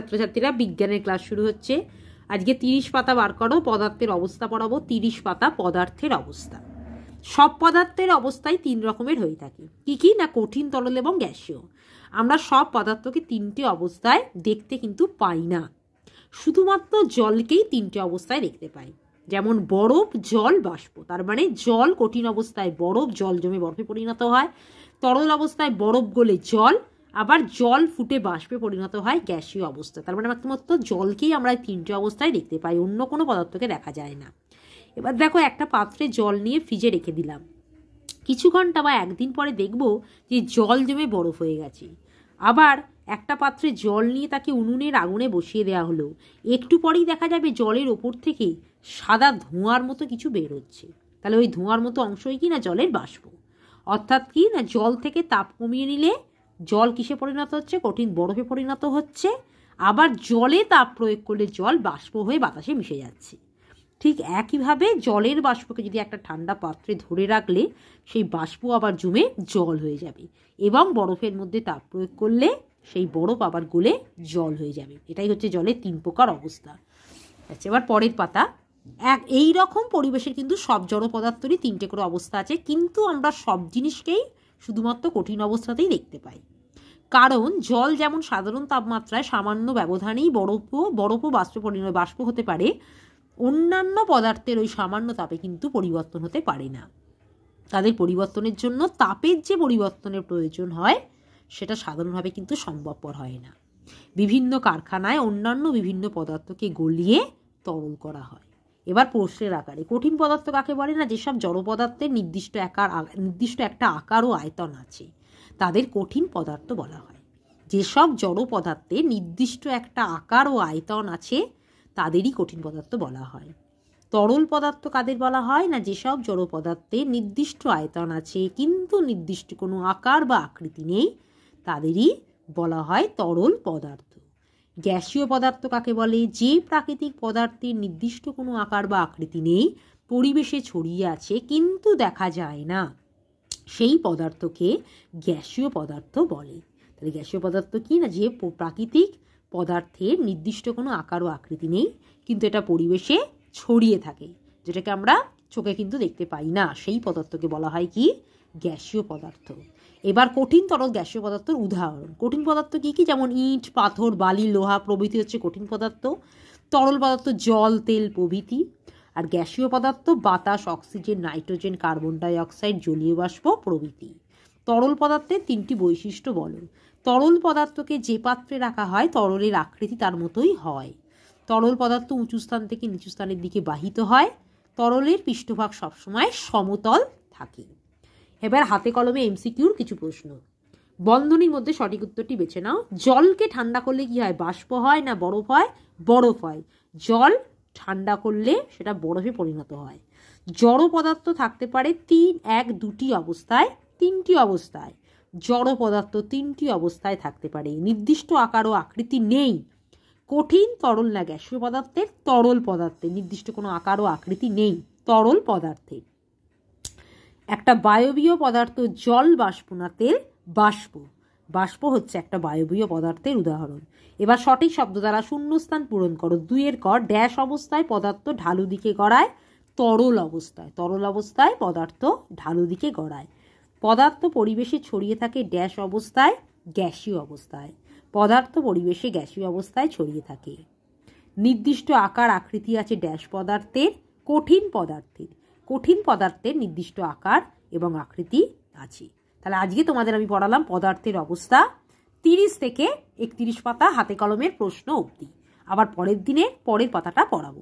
ছাত্রছাত্রীরা বিজ্ঞানের ক্লাস শুরু হচ্ছে আজকে তিরিশ পাতা বার করো পদার্থের অবস্থা পড়াবো তিরিশ পাতা পদার্থের অবস্থা সব পদার্থের অবস্থায় তিন রকমের হয়ে থাকে কী কী না কঠিন তরল এবং গ্যাসীয় আমরা সব পদার্থকে তিনটে অবস্থায় দেখতে কিন্তু পাই না শুধুমাত্র জলকেই তিনটে অবস্থায় দেখতে পাই যেমন বরফ জল বাষ্প তার মানে জল কঠিন অবস্থায় বরফ জল জমে বরফে পরিণত হয় তরল অবস্থায় বরফ গলে জল আবার জল ফুটে বাষ্পে পরিণত হয় গ্যাসীয় অবস্থা তার মানে মাত্র জলকেই আমরা তিনটে অবস্থায় দেখতে পাই অন্য কোনো পদার্থকে দেখা যায় না এবার দেখো একটা পাত্রে জল নিয়ে ফ্রিজে রেখে দিলাম কিছু ঘন্টা বা একদিন পরে দেখব যে জল জমে বরফ হয়ে গেছে আবার একটা পাত্রে জল নিয়ে তাকে উনুনের আগুনে বসিয়ে দেওয়া হলো একটু পরেই দেখা যাবে জলের ওপর থেকে সাদা ধোঁয়ার মতো কিছু বের হচ্ছে তাহলে ওই ধোঁয়ার মতো অংশই কি না জলের বাষ্প অর্থাৎ কি না জল থেকে তাপ কমিয়ে নিলে জল কিসে পরিণত হচ্ছে কঠিন বরফে পরিণত হচ্ছে আবার জলে তাপ প্রয়োগ করলে জল বাষ্প হয়ে বাতাসে মিশে যাচ্ছে ঠিক একইভাবে জলের বাষ্পকে যদি একটা ঠান্ডা পাত্রে ধরে রাখলে সেই বাষ্প আবার জমে জল হয়ে যাবে এবং বরফের মধ্যে তাপ প্রয়োগ করলে সেই বরফ আবার গলে জল হয়ে যাবে এটাই হচ্ছে জলের তিন প্রকার অবস্থা আচ্ছা এবার পরের পাতা এক এই রকম পরিবেশের কিন্তু সব জড় পদার্থরই তিনটে করে অবস্থা আছে কিন্তু আমরা সব জিনিসকেই শুধুমাত্র কঠিন অবস্থাতেই দেখতে পাই কারণ জল যেমন সাধারণ তাপমাত্রায় সামান্য ব্যবধানেই বরফ বরফ বাষ্প পরিণয় বাষ্প হতে পারে অন্যান্য পদার্থের ওই সামান্য তাপে কিন্তু পরিবর্তন হতে পারে না তাদের পরিবর্তনের জন্য তাপের যে পরিবর্তনের প্রয়োজন হয় সেটা সাধারণভাবে কিন্তু সম্ভবপর হয় না বিভিন্ন কারখানায় অন্যান্য বিভিন্ন পদার্থকে গলিয়ে তরল করা হয় এবার প্রশ্নের আকারে কঠিন পদার্থ কাকে বলে না যেসব জড় পদার্থের নির্দিষ্ট আকার নির্দিষ্ট একটা আকার ও আয়তন আছে তাদের কঠিন পদার্থ বলা হয় যেসব জড় পদার্থে নির্দিষ্ট একটা আকার ও আয়তন আছে তাদেরই কঠিন পদার্থ বলা হয় তরল পদার্থ কাদের বলা হয় না যেসব জড় পদার্থে নির্দিষ্ট আয়তন আছে কিন্তু নির্দিষ্ট কোনো আকার বা আকৃতি নেই তাদেরই বলা হয় তরল পদার্থ গ্যাসীয় পদার্থ কাকে বলে যে প্রাকৃতিক পদার্থের নির্দিষ্ট কোনো আকার বা আকৃতি নেই পরিবেশে ছড়িয়ে আছে কিন্তু দেখা যায় না সেই পদার্থকে গ্যাসীয় পদার্থ বলে তাহলে গ্যাসীয় পদার্থ কি না যে প্রাকৃতিক পদার্থের নির্দিষ্ট কোনো আকার ও আকৃতি নেই কিন্তু এটা পরিবেশে ছড়িয়ে থাকে যেটাকে আমরা চোখে কিন্তু দেখতে পাই না সেই পদার্থকে বলা হয় কি গ্যাসীয় পদার্থ এবার কঠিন তরল গ্যাসীয় পদার্থের উদাহরণ কঠিন পদার্থ কী কী যেমন ইট পাথর বালি লোহা প্রভৃতি হচ্ছে কঠিন পদার্থ তরল পদার্থ জল তেল প্রভৃতি আর গ্যাসীয় পদার্থ বাতাস অক্সিজেন নাইট্রোজেন কার্বন ডাইঅক্সাইড জলীয় বাষ্প প্রভৃতি তরল পদার্থের তিনটি বৈশিষ্ট্য বলো তরল পদার্থকে যে পাত্রে রাখা হয় তরলের আকৃতি তার মতোই হয় তরল পদার্থ উঁচু স্থান থেকে নিচু স্থানের দিকে বাহিত হয় তরলের পৃষ্ঠভাগ সবসময় সমতল থাকে এবার হাতে কলমে এমসিকিউর কিছু প্রশ্ন বন্ধনীর মধ্যে সঠিক উত্তরটি বেছে নাও জলকে ঠান্ডা করলে কি হয় বাষ্প হয় না বরফ হয় বরফ হয় জল ঠান্ডা করলে সেটা বরফে পরিণত হয় জড় পদার্থ থাকতে পারে তিন এক দুটি অবস্থায় তিনটি অবস্থায় জড় পদার্থ তিনটি অবস্থায় থাকতে পারে নির্দিষ্ট আকার ও আকৃতি নেই কঠিন তরল না গ্যাসীয় পদার্থের তরল পদার্থে নির্দিষ্ট কোনো আকার ও আকৃতি নেই তরল পদার্থের একটা বায়বীয় পদার্থ জল বাষ্প না তেল বাষ্প বাষ্প হচ্ছে একটা বায়বীয় পদার্থের উদাহরণ এবার সঠিক শব্দ দ্বারা শূন্যস্থান পূরণ করো দুইয়ের কর ড্যাশ অবস্থায় পদার্থ ঢালু দিকে গড়ায় তরল অবস্থায় তরল অবস্থায় পদার্থ ঢালু দিকে গড়ায় পদার্থ পরিবেশে ছড়িয়ে থাকে ড্যাশ অবস্থায় গ্যাসীয় অবস্থায় পদার্থ পরিবেশে গ্যাসীয় অবস্থায় ছড়িয়ে থাকে নির্দিষ্ট আকার আকৃতি আছে ড্যাশ পদার্থের কঠিন পদার্থের কঠিন পদার্থের নির্দিষ্ট আকার এবং আকৃতি আছে তাহলে আজকে তোমাদের আমি পড়ালাম পদার্থের অবস্থা তিরিশ থেকে একত্রিশ পাতা হাতে কলমের প্রশ্ন অবধি আবার পরের দিনে পরের পাতাটা পড়াবো